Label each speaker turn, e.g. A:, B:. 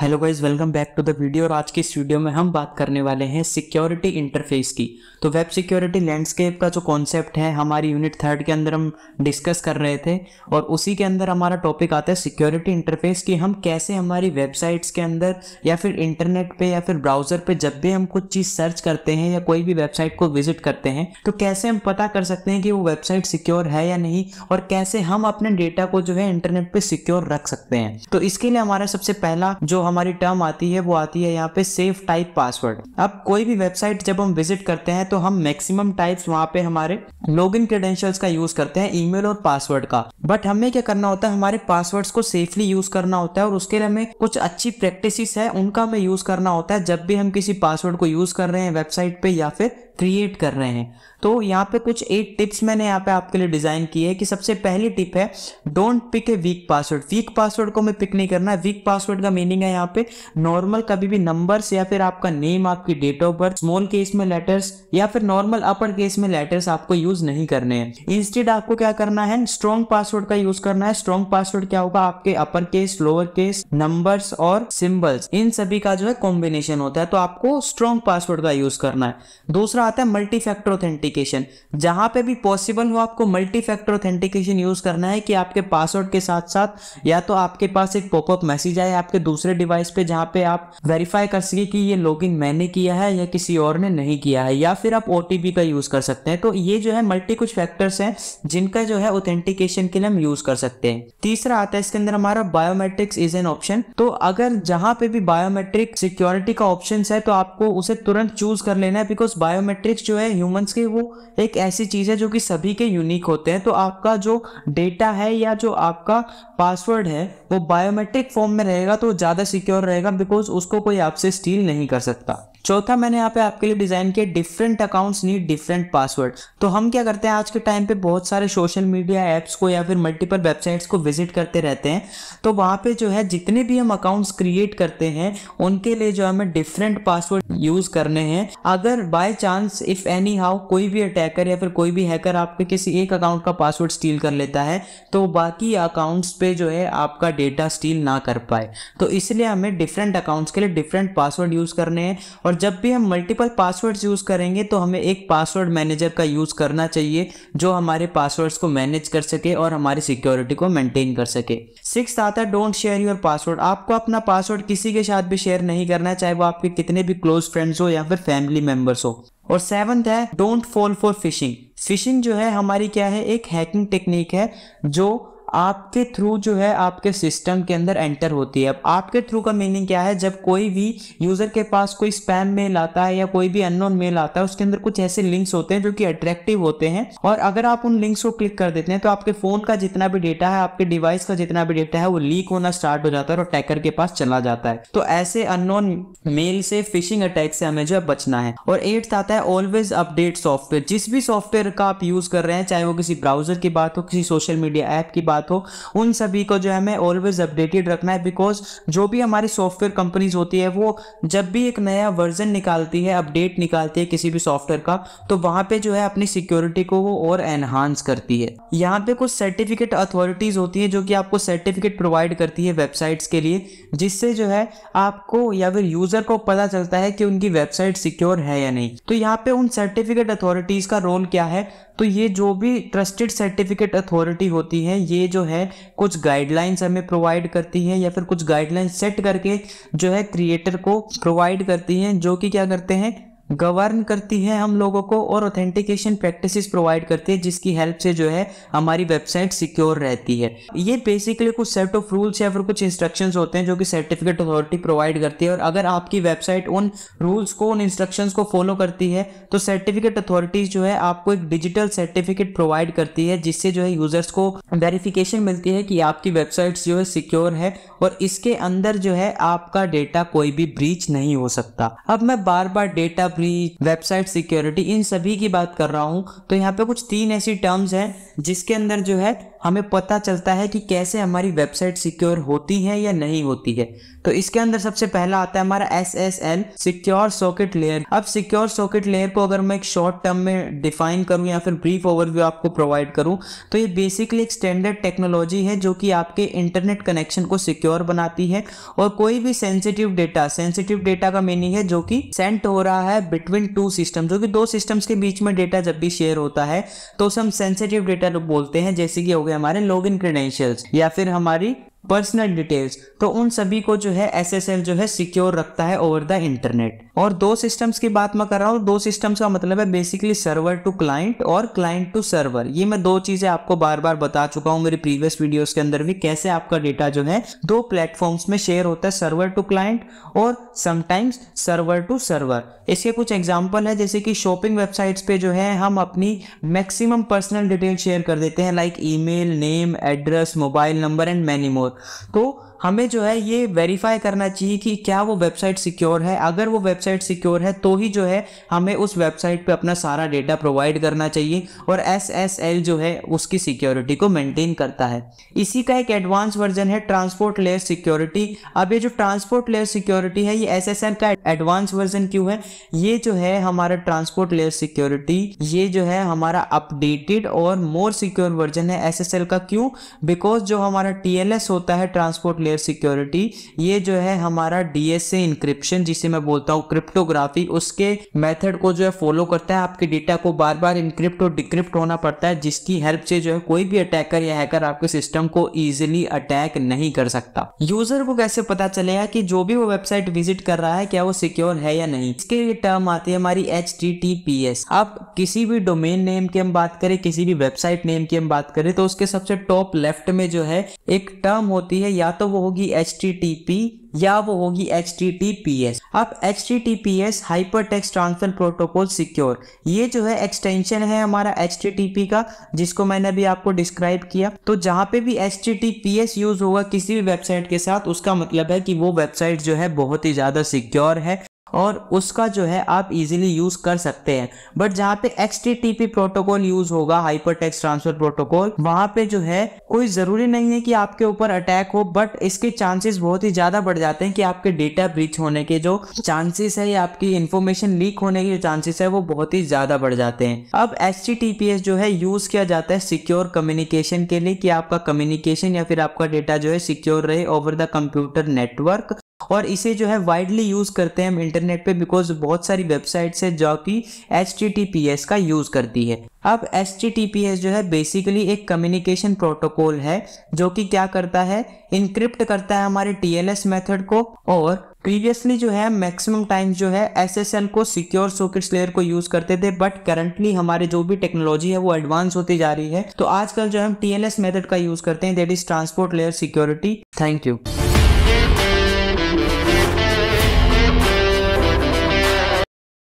A: hello guys welcome back to the video और आज की इस वीडियो में हम बात करने वाले हैं सिक्योरिटी इंटरफेस की तो वेब सिक्योरिटी लैंडस्केप का जो कॉन्सेप्ट है हमारी यूनिट थर्ड के अंदर हम डिस्कस कर रहे थे और उसी के अंदर हमारा टॉपिक आता है सिक्योरिटी इंटरफेस की हम कैसे हमारी वेबसाइट्स के अंदर या फिर इंटरनेट पे या फिर ब्राउज़र पर जब भी हम कुछ चीज़ सर्च करते हैं या कोई भी वेबसाइट को विजिट करते हैं तो कैसे हम पता कर सकते हैं कि वो वेबसाइट सिक्योर है या नहीं और कैसे हम अपने डेटा को जो है इंटरनेट पर सिक्योर रख सकते हैं तो इसके लिए हमारा सबसे पहला जो हमारी टर्म आती है वो आती है यहाँ पे सेफ टाइप पासवर्ड अब कोई भी वेबसाइट जब हम विजिट करते हैं तो हम मैक्सिमम टाइप्स वहाँ पे हमारे लॉग इन क्रेडेंशियल्स का यूज करते हैं ईमेल और पासवर्ड का बट हमें क्या करना होता है हमारे पासवर्ड्स को सेफली यूज करना होता है और उसके लिए हमें कुछ अच्छी प्रैक्टिस है उनका हमें यूज करना होता है जब भी हम किसी पासवर्ड को यूज कर रहे हैं वेबसाइट पे या फिर क्रिएट कर रहे हैं तो यहाँ पे कुछ एट टिप्स मैंने यहाँ पे आपके लिए डिजाइन की है कि सबसे पहली टिप है don't pick a weak password weak password को हमें पिक नहीं करना है वीक पासवर्ड का मीनिंग है यहाँ पे नॉर्मल कभी भी नंबर या फिर आपका नेम आपकी date of birth small case में लेटर्स या फिर नॉर्मल अपर केस में लेटर्स आपको यूज नहीं करने हैं इंस्टेड आपको क्या करना है स्ट्रॉन्ग पासवर्ड का यूज करना है स्ट्रॉन्ग पासवर्ड क्या होगा आपके upper case lower case number और सिंबल्स इन सभी का जो है कॉम्बिनेशन होता है तो आपको स्ट्रॉन्ग पासवर्ड का यूज करना है दूसरा आता है मल्टी फैक्टर ऑथेंटिकेशन जहां पे भी पॉसिबल हो आपको मल्टी फैक्टर ऑथेंटिकेशन यूज करना है कि आपके पासवर्ड के साथ साथ या तो आपके पास एक पॉपअप मैसेज आए आपके दूसरे डिवाइस डिवाइस पे जहाँ पे आप वेरीफाई कर सके कि ये लॉगिन मैंने किया है या किसी और ने नहीं किया है या फिर आप ओ का यूज कर सकते हैं तो ये जो है मल्टी कुछ फैक्टर्स हैं जिनका जो है ऑथेंटिकेशन के लिए हम यूज कर सकते हैं तीसरा आता है इसके अंदर हमारा बायोमेट्रिक्स इज एन ऑप्शन तो अगर जहाँ पे भी बायोमेट्रिक सिक्योरिटी का ऑप्शन है तो आपको उसे तुरंत चूज कर लेना है बिकॉज बायोमेट्रिक्स जो है ह्यूमंस के वो एक ऐसी चीज है जो कि सभी के यूनिक होते हैं तो आपका जो डेटा है या जो आपका पासवर्ड है वो बायोमेट्रिक फॉर्म में रहेगा तो ज्यादा सिक्योर रहेगा बिकॉज उसको कोई आपसे स्टील नहीं कर सकता चौथा मैंने यहाँ पे आपके लिए डिज़ाइन किया different accounts need different password तो हम क्या करते हैं आज के टाइम पे बहुत सारे सोशल मीडिया ऐप्स को या फिर मल्टीपल वेबसाइट्स को विजिट करते रहते हैं तो वहाँ पे जो है जितने भी हम अकाउंट्स क्रिएट करते हैं उनके लिए जो हमें डिफरेंट पासवर्ड यूज़ करने हैं अगर by chance if anyhow कोई भी अटैकर या फिर कोई भी हैकर आपके किसी एक अकाउंट का पासवर्ड स्टील कर लेता है तो बाकी अकाउंट्स पे जो है आपका डेटा स्टील ना कर पाए तो इसलिए हमें डिफरेंट अकाउंट्स के लिए डिफरेंट पासवर्ड यूज़ करने हैं और और जब भी हम मल्टीपल पासवर्ड्स यूज़ करेंगे तो हमें एक पासवर्ड मैनेजर का यूज़ करना चाहिए जो हमारे पासवर्ड्स को मैनेज कर सके और हमारी सिक्योरिटी को मेंटेन कर सके सिक्स आता है डोंट शेयर योर पासवर्ड आपको अपना पासवर्ड किसी के साथ भी शेयर नहीं करना चाहे वो आपके कितने भी क्लोज फ्रेंड्स हो या फिर फैमिली मेम्बर्स हो और सेवन्थ है don't fall for phishing phishing जो है हमारी क्या है एक हैकिंग टेक्निक है जो आपके थ्रू जो है आपके सिस्टम के अंदर एंटर होती है अब आपके थ्रू का मीनिंग क्या है जब कोई भी यूज़र के पास कोई स्पैम मेल आता है या कोई भी अननोन मेल आता है उसके अंदर कुछ ऐसे लिंक्स होते हैं जो कि अट्रैक्टिव होते हैं और अगर आप उन लिंक्स को क्लिक कर देते हैं तो आपके फ़ोन का जितना भी डेटा है आपके डिवाइस का जितना भी डेटा है वो लीक होना स्टार्ट हो जाता है और टैकर के पास चला जाता है तो ऐसे अननोन मेल से फिशिंग अटैक से हमें जो है बचना है और एट्थ आता है ऑलवेज अपडेट सॉफ्टवेयर जिस भी सॉफ्टवेयर का आप यूज़ कर रहे हैं चाहे वो किसी ब्राउजर की बात हो किसी सोशल मीडिया ऐप की बात ज्ञात हो उन सभी को जो है हमें ऑलवेज अपडेटेड रखना है बिकॉज जो भी हमारी सॉफ्टवेयर कंपनीज होती है वो जब भी एक नया वर्जन निकालती है अपडेट निकालती है किसी भी सॉफ्टवेयर का तो वहाँ पे जो है अपनी सिक्योरिटी को वो और एनहांस करती है यहाँ पे कुछ सर्टिफिकेट अथॉरिटीज होती है जो कि आपको सर्टिफिकेट प्रोवाइड करती है वेबसाइट्स के लिए जिससे जो है आपको या फिर यूजर को पता चलता है कि उनकी वेबसाइट सिक्योर है या नहीं तो यहाँ पे उन सर्टिफिकेट अथॉरिटीज का रोल क्या है तो ये जो भी ट्रस्टेड सर्टिफिकेट अथॉरिटी होती है ये जो है कुछ गाइडलाइंस हमें प्रोवाइड करती है या फिर कुछ गाइडलाइंस सेट करके जो है क्रिएटर को प्रोवाइड करती हैं जो कि क्या करते हैं गवर्न करती है हम लोगों को और ऑथेंटिकेशन प्रैक्टिसेस प्रोवाइड करती है जिसकी हेल्प से जो है हमारी वेबसाइट सिक्योर रहती है ये बेसिकली कुछ सेट ऑफ रूल्स या फिर कुछ इंस्ट्रक्शंस होते हैं जो कि सर्टिफिकेट अथॉरिटी प्रोवाइड करती है और अगर आपकी वेबसाइट उन रूल्स को उन इंस्ट्रक्शन को फॉलो करती है तो सर्टिफिकेट अथॉरिटी जो है आपको एक डिजिटल सर्टिफिकेट प्रोवाइड करती है जिससे जो है यूजर्स को वेरिफिकेशन मिलती है कि आपकी वेबसाइट जो है सिक्योर है और इसके अंदर जो है आपका डेटा कोई भी ब्रीच नहीं हो सकता अब मैं बार बार डेटा अपनी वेबसाइट सिक्योरिटी इन सभी की बात कर रहा हूँ तो यहाँ पे कुछ तीन ऐसी टर्म्स हैं जिसके अंदर जो है हमें पता चलता है कि कैसे हमारी वेबसाइट सिक्योर होती है या नहीं होती है तो इसके अंदर सबसे पहला आता है हमारा S S L secure socket layer अब सिक्योर सॉकेट लेयर को अगर मैं एक शॉर्ट टर्म में डिफाइन करूँ या फिर ब्रीफ ओवरव्यू आपको प्रोवाइड करूँ तो ये बेसिकली एक स्टैंडर्ड टेक्नोलॉजी है जो कि आपके इंटरनेट कनेक्शन को सिक्योर बनाती है और कोई भी सेंसिटिव डेटा सेंसिटिव डेटा का मीनिंग है जो कि सेंट हो रहा है बिटवीन टू सिस्टम जो कि दो सिस्टम्स के बीच में डेटा जब भी शेयर होता है तो उसे हम सेंसिटिव डेटा बोलते हैं जैसे कि हो गया हमारे लॉग इन या फिर हमारी पर्सनल डिटेल्स तो उन सभी को जो है एसएसएल जो है सिक्योर रखता है ओवर द इंटरनेट और दो सिस्टम्स की बात मैं कर रहा हूँ दो सिस्टम्स का मतलब है बेसिकली सर्वर टू क्लाइंट और क्लाइंट टू सर्वर ये मैं दो चीजें आपको बार बार बता चुका हूँ मेरी प्रीवियस वीडियोस के अंदर भी कैसे आपका डेटा जो है दो प्लेटफॉर्म्स में शेयर होता है सर्वर टू क्लाइंट और समटाइम्स सर्वर टू सर्वर इसके कुछ एग्जाम्पल है जैसे कि शॉपिंग वेबसाइट्स पे जो है हम अपनी मैक्सिमम पर्सनल डिटेल शेयर कर देते हैं like e name address mobile number and many तो हमें जो है ये वेरीफाई करना चाहिए कि क्या वो वेबसाइट सिक्योर है अगर वो वेबसाइट सिक्योर है तो ही जो है हमें उस वेबसाइट पे अपना सारा डेटा प्रोवाइड करना चाहिए और एस जो है उसकी सिक्योरिटी को मेंटेन करता है इसी का एक एडवांस वर्जन है ट्रांसपोर्ट लेयर सिक्योरिटी अब ये जो ट्रांसपोर्ट लेयर सिक्योरिटी है ये एस का एडवांस वर्जन क्यों है ये जो है हमारा ट्रांसपोर्ट लेयर सिक्योरिटी ये जो है हमारा अपडेटेड और मोर सिक्योर वर्जन है एस का क्यों बिकॉज जो हमारा टी होता है ट्रांसपोर्ट लेयर लेयर सिक्योरिटी ये जो है हमारा डीएसए इंक्रिप्शन जिसे मैं बोलता हूँ क्रिप्टोग्राफी उसके मेथड को जो है फॉलो करता है आपके डेटा को बार बार इंक्रिप्ट और डिक्रिप्ट होना पड़ता है जिसकी हेल्प से जो है कोई भी अटैकर या हैकर आपके सिस्टम को ईजिली अटैक नहीं कर सकता यूजर को कैसे पता चलेगा कि जो भी वो वेबसाइट विजिट कर रहा है क्या वो सिक्योर है या नहीं इसके लिए टर्म आती है हमारी एच आप किसी भी डोमेन नेम की हम बात करें किसी भी वेबसाइट नेम की हम बात करें तो उसके सबसे टॉप लेफ्ट में जो है एक टर्म होती है या तो वो होगी एच या वो होगी एच अब H T T P S hyper text transfer protocol secure ये जो है एक्सटेंशन है हमारा एच टी टी पी का जिसको मैंने अभी आपको डिस्क्राइब किया तो जहाँ पे भी H T T P S use होगा किसी भी वेबसाइट के साथ उसका मतलब है कि वो वेबसाइट जो है बहुत ही ज़्यादा सिक्योर है और उसका जो है आप इजीली यूज़ कर सकते हैं बट जहाँ पे एक्स प्रोटोकॉल यूज़ होगा हाइपर ट्रांसफर प्रोटोकॉल वहाँ पे जो है कोई ज़रूरी नहीं है कि आपके ऊपर अटैक हो बट इसके चांसेस बहुत ही ज़्यादा बढ़ जाते हैं कि आपके डेटा ब्रीच होने के जो चांसेस है या आपकी इन्फॉर्मेशन लीक होने के जो चांसेस है वो बहुत ही ज़्यादा बढ़ जाते हैं अब एच जो है यूज़ किया जाता है सिक्योर कम्युनिकेशन के लिए कि आपका कम्युनिकेशन या फिर आपका डेटा जो है सिक्योर रहे ओवर द कंप्यूटर नेटवर्क और इसे जो है वाइडली यूज़ करते हैं हम इंटरनेट पे बिकॉज बहुत सारी वेबसाइट्स है जो कि एच का यूज़ करती है अब एस जो है बेसिकली एक कम्युनिकेशन प्रोटोकॉल है जो कि क्या करता है इनक्रिप्ट करता है हमारे टी मेथड को और प्रीवियसली जो है मैक्सिमम टाइम्स जो है एसएसएल को सिक्योर सॉकेट्स लेयर को यूज करते थे बट करंटली हमारे जो भी टेक्नोलॉजी है वो एडवांस होती जा रही है तो आजकल जो हम टीएलएस मेथड का यूज करते हैं that is transport layer security thank you